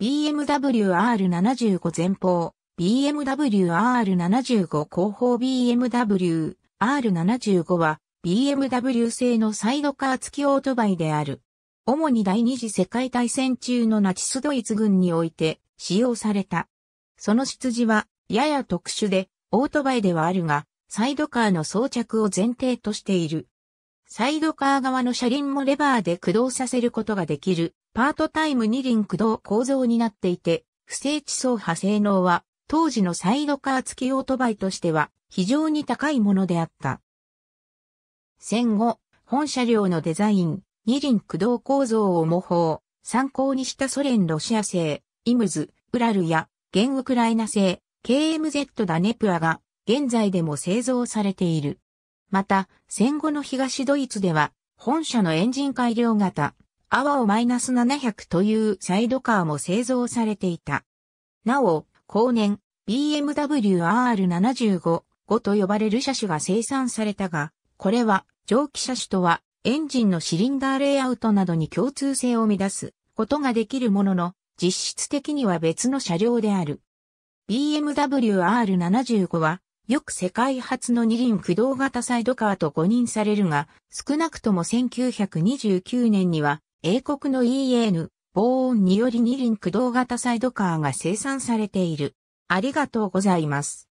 BMW R75 前方、BMW R75 後方 BMW R75 は BMW 製のサイドカー付きオートバイである。主に第二次世界大戦中のナチスドイツ軍において使用された。その出自はやや特殊でオートバイではあるが、サイドカーの装着を前提としている。サイドカー側の車輪もレバーで駆動させることができるパートタイム二輪駆動構造になっていて、不正地走破性能は、当時のサイドカー付きオートバイとしては、非常に高いものであった。戦後、本車両のデザイン、二輪駆動構造を模倣、参考にしたソ連ロシア製、イムズ、ウラルや、現ウクライナ製、KMZ ダネプアが、現在でも製造されている。また、戦後の東ドイツでは、本社のエンジン改良型、アワオ -700 というサイドカーも製造されていた。なお、後年、BMW R75、5と呼ばれる車種が生産されたが、これは蒸気車種とはエンジンのシリンダーレイアウトなどに共通性を乱すことができるものの、実質的には別の車両である。BMW R75 は、よく世界初の二輪駆動型サイドカーと誤認されるが、少なくとも1929年には英国の EN、防音により2輪駆動型サイドカーが生産されている。ありがとうございます。